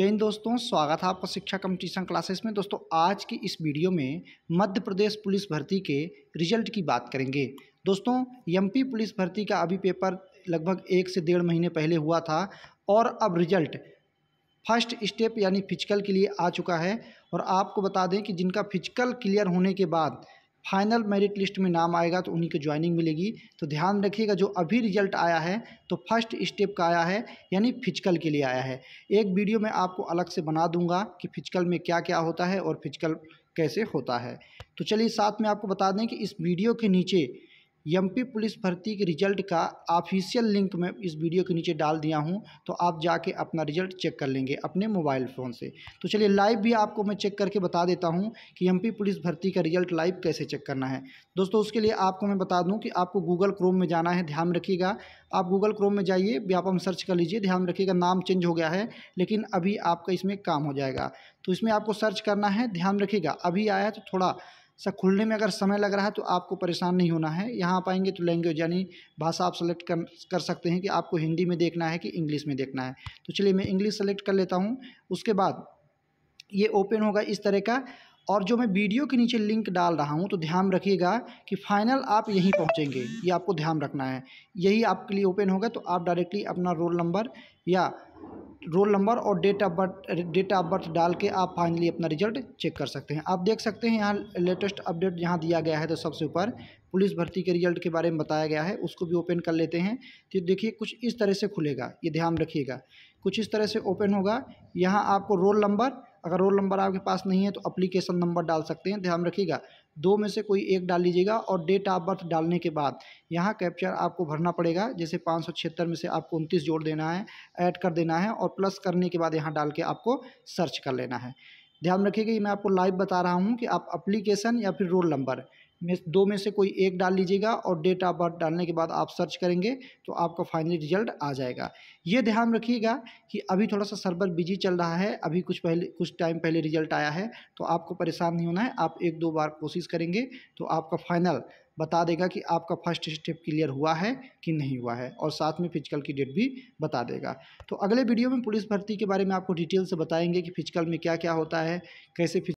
जैन दोस्तों स्वागत है आपका शिक्षा कम्पटिशन क्लासेस में दोस्तों आज की इस वीडियो में मध्य प्रदेश पुलिस भर्ती के रिजल्ट की बात करेंगे दोस्तों एमपी पुलिस भर्ती का अभी पेपर लगभग एक से डेढ़ महीने पहले हुआ था और अब रिजल्ट फर्स्ट स्टेप यानी फिजिकल के लिए आ चुका है और आपको बता दें कि जिनका फिजिकल क्लियर होने के बाद फाइनल मेरिट लिस्ट में नाम आएगा तो उन्हीं को ज्वाइनिंग मिलेगी तो ध्यान रखिएगा जो अभी रिजल्ट आया है तो फर्स्ट स्टेप का आया है यानी फिजिकल के लिए आया है एक वीडियो में आपको अलग से बना दूंगा कि फिजिकल में क्या क्या होता है और फिजिकल कैसे होता है तो चलिए साथ में आपको बता दें कि इस वीडियो के नीचे एमपी पुलिस भर्ती के रिजल्ट का ऑफिशियल लिंक मैं इस वीडियो के नीचे डाल दिया हूं तो आप जाके अपना रिजल्ट चेक कर लेंगे अपने मोबाइल फ़ोन से तो चलिए लाइव भी आपको मैं चेक करके बता देता हूं कि एमपी पुलिस भर्ती का रिजल्ट लाइव कैसे चेक करना है दोस्तों उसके लिए आपको मैं बता दूँ कि आपको गूगल क्रोम में जाना है ध्यान रखिएगा आप गूगल क्रोम में जाइए व्यापम सर्च कर लीजिए ध्यान रखिएगा नाम चेंज हो गया है लेकिन अभी आपका इसमें काम हो जाएगा तो इसमें आपको सर्च करना है ध्यान रखिएगा अभी आया तो थोड़ा सर खुलने में अगर समय लग रहा है तो आपको परेशान नहीं होना है यहाँ आप आएंगे तो लैंग्वेज यानी भाषा आप सेलेक्ट कर कर सकते हैं कि आपको हिंदी में देखना है कि इंग्लिश में देखना है तो चलिए मैं इंग्लिश सेलेक्ट कर लेता हूँ उसके बाद ये ओपन होगा इस तरह का और जो मैं वीडियो के नीचे लिंक डाल रहा हूँ तो ध्यान रखिएगा कि फाइनल आप यहीं पहुँचेंगे ये आपको ध्यान रखना है यही आपके लिए ओपन होगा तो आप डायरेक्टली अपना रोल नंबर या रोल नंबर और date of birth date of birth डाल के आप फाइनली अपना रिजल्ट चेक कर सकते हैं आप देख सकते हैं यहाँ लेटेस्ट अपडेट यहाँ दिया गया है तो सबसे ऊपर पुलिस भर्ती के रिजल्ट के बारे में बताया गया है उसको भी ओपन कर लेते हैं तो देखिए कुछ इस तरह से खुलेगा ये ध्यान रखिएगा कुछ इस तरह से ओपन होगा यहाँ आपको रोल नंबर अगर रोल नंबर आपके पास नहीं है तो अप्लीकेशन नंबर डाल सकते हैं ध्यान रखिएगा दो में से कोई एक डाल लीजिएगा और डेट ऑफ बर्थ डालने के बाद यहाँ कैप्चर आपको भरना पड़ेगा जैसे पाँच में से आपको उनतीस जोड़ देना है ऐड कर देना है और प्लस करने के बाद यहाँ डाल के आपको सर्च कर लेना है ध्यान रखिएगा ये मैं आपको लाइव बता रहा हूँ कि आप अप्लीकेशन या फिर रोल नंबर में दो में से कोई एक डाल लीजिएगा और डेट ऑफ बर्थ डालने के बाद आप सर्च करेंगे तो आपका फाइनली रिजल्ट आ जाएगा ये ध्यान रखिएगा कि अभी थोड़ा सा सर्वर बिजी चल रहा है अभी कुछ पहले कुछ टाइम पहले रिजल्ट आया है तो आपको परेशान नहीं होना है आप एक दो बार कोशिश करेंगे तो आपका फाइनल बता देगा कि आपका फर्स्ट स्टेप क्लियर हुआ है कि नहीं हुआ है और साथ में फिजिकल की डेट भी बता देगा तो अगले वीडियो में पुलिस भर्ती के बारे में आपको डिटेल से बताएंगे कि फिजिकल में क्या क्या होता है कैसे